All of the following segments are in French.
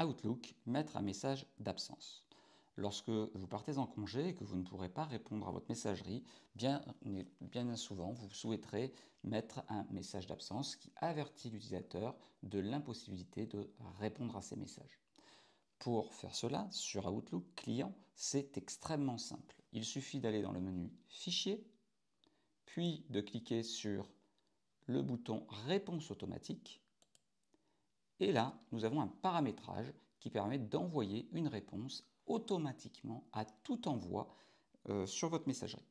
Outlook mettre un message d'absence. Lorsque vous partez en congé et que vous ne pourrez pas répondre à votre messagerie, bien, souvent vous souhaiterez mettre un message d'absence qui avertit l'utilisateur de l'impossibilité de répondre à ces messages. Pour faire cela, sur Outlook client, c'est extrêmement simple. Il suffit d'aller dans le menu Fichier, puis de cliquer sur le bouton Réponse automatique et là, nous avons un paramétrage qui permet d'envoyer une réponse automatiquement à tout envoi euh, sur votre messagerie.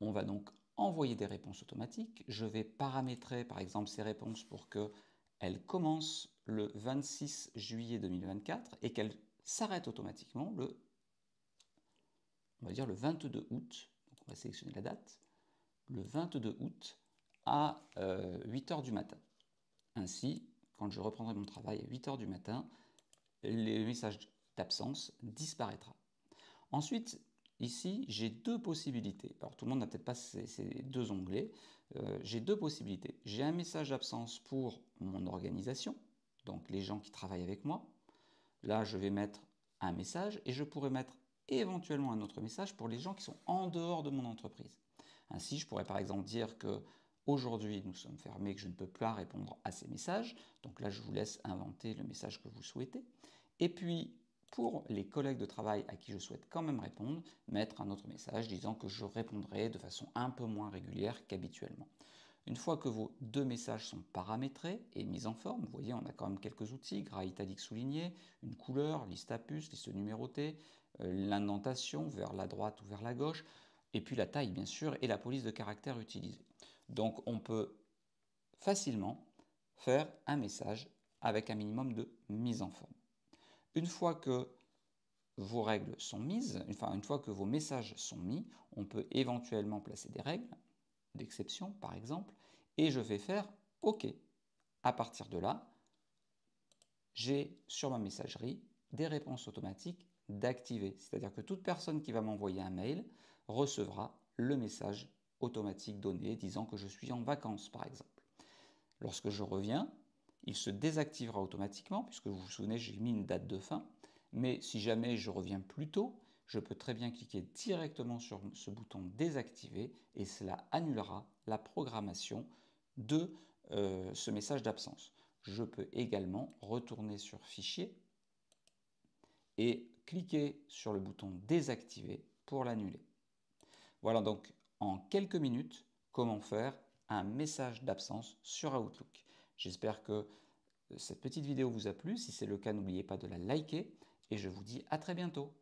On va donc envoyer des réponses automatiques. Je vais paramétrer par exemple ces réponses pour qu'elles commencent le 26 juillet 2024 et qu'elles s'arrêtent automatiquement le, on va dire le 22 août. Donc on va sélectionner la date. Le 22 août à 8 euh, heures du matin. Ainsi, quand je reprendrai mon travail à 8 heures du matin, le message d'absence disparaîtra. Ensuite, Ici, j'ai deux possibilités. Alors, tout le monde n'a peut-être pas ces, deux onglets. Euh, j'ai deux possibilités. J'ai un message d'absence pour mon organisation, donc les gens qui travaillent avec moi. Là, je vais mettre un message et je pourrais mettre éventuellement un autre message pour les gens qui sont en dehors de mon entreprise. Ainsi, je pourrais par exemple dire que aujourd'hui nous sommes fermés, que je ne peux plus répondre à ces messages. Donc là, je vous laisse inventer le message que vous souhaitez. Et puis, pour les collègues de travail à qui je souhaite quand même répondre, mettre un autre message disant que je répondrai de façon un peu moins régulière qu'habituellement. Une fois que vos deux messages sont paramétrés et mis en forme, vous voyez, on a quand même quelques outils, gras italique souligné, une couleur, liste à puce, liste numérotée, euh, l'indentation vers la droite ou vers la gauche, et puis la taille bien sûr, et la police de caractère utilisée. Donc on peut facilement faire un message avec un minimum de mise en forme. Une fois que vos règles sont mises, enfin une fois que vos messages sont mis, on peut éventuellement placer des règles, d'exception par exemple, et je vais faire OK. À partir de là, j'ai sur ma messagerie des réponses automatiques d'activer. C'est-à-dire que toute personne qui va m'envoyer un mail recevra le message automatique donnée disant que je suis en vacances par exemple. Lorsque je reviens, il se désactivera automatiquement puisque vous vous souvenez j'ai mis une date de fin, mais si jamais je reviens plus tôt, je peux très bien cliquer directement sur ce bouton désactiver et cela annulera la programmation de euh, ce message d'absence. Je peux également retourner sur fichier et cliquer sur le bouton désactiver pour l'annuler. Voilà donc en quelques minutes comment faire un message d'absence sur Outlook. J'espère que euh, cette petite vidéo vous a plu. Si c'est le cas, n'oubliez pas de la liker et je vous dis à très bientôt.